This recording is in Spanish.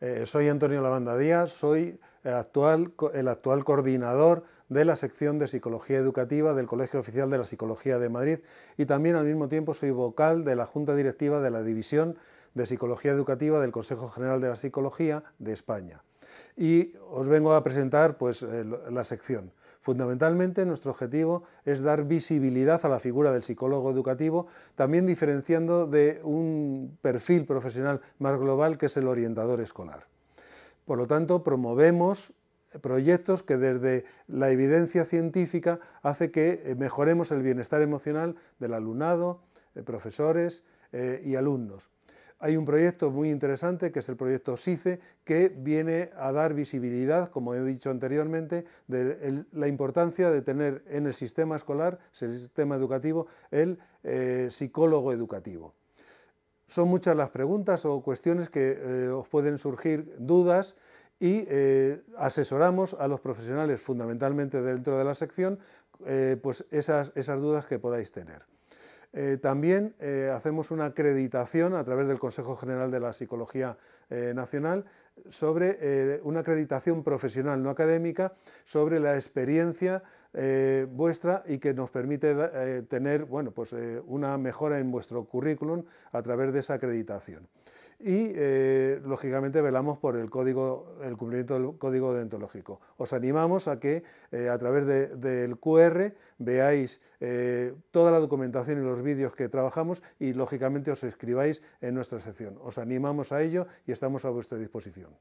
Eh, soy Antonio Lavanda Díaz, soy eh, actual, el actual coordinador de la sección de Psicología Educativa del Colegio Oficial de la Psicología de Madrid y también al mismo tiempo soy vocal de la Junta Directiva de la División de Psicología Educativa del Consejo General de la Psicología de España. Y os vengo a presentar pues, eh, la sección. Fundamentalmente nuestro objetivo es dar visibilidad a la figura del psicólogo educativo, también diferenciando de un perfil profesional más global que es el orientador escolar. Por lo tanto, promovemos proyectos que desde la evidencia científica hace que eh, mejoremos el bienestar emocional del alumnado, eh, profesores y alumnos. Hay un proyecto muy interesante que es el proyecto SICE, que viene a dar visibilidad, como he dicho anteriormente, de la importancia de tener en el sistema escolar, el sistema educativo, el eh, psicólogo educativo. Son muchas las preguntas o cuestiones que eh, os pueden surgir dudas y eh, asesoramos a los profesionales fundamentalmente dentro de la sección pues esas dudas que podáis tener. Eh, también eh, hacemos una acreditación a través del Consejo General de la Psicología eh, Nacional sobre una acreditación profesional, no académica, sobre la experiencia eh, vuestra y que nos permite eh, tener bueno, pues, eh, una mejora en vuestro currículum a través de esa acreditación. Y lógicamente velamos por el, código, el cumplimiento del código dentológico Os animamos a que a través del QR veáis toda la documentación y los vídeos que trabajamos y lógicamente os escribáis en nuestra sección. Os animamos a ello y estamos a vuestra disposición.